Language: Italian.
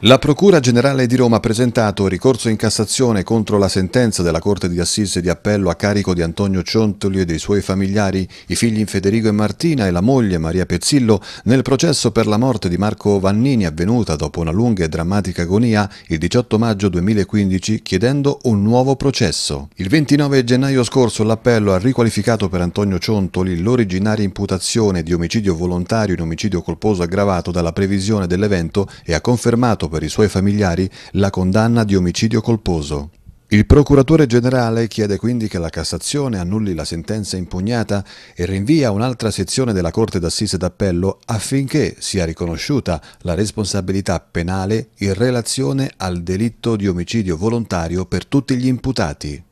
La Procura Generale di Roma ha presentato ricorso in Cassazione contro la sentenza della Corte di Assise di Appello a carico di Antonio Ciontoli e dei suoi familiari, i figli Federico e Martina e la moglie Maria Pezzillo, nel processo per la morte di Marco Vannini avvenuta dopo una lunga e drammatica agonia il 18 maggio 2015 chiedendo un nuovo processo. Il 29 gennaio scorso l'Appello ha riqualificato per Antonio Ciontoli l'originaria imputazione di omicidio volontario in omicidio colposo aggravato dalla previsione dell'evento e ha confermato pronto per i suoi familiari la condanna di omicidio colposo. Il procuratore generale chiede quindi che la Cassazione annulli la sentenza impugnata e rinvia un'altra sezione della Corte d'Assise d'Appello affinché sia riconosciuta la responsabilità penale in relazione al delitto di omicidio volontario per tutti gli imputati.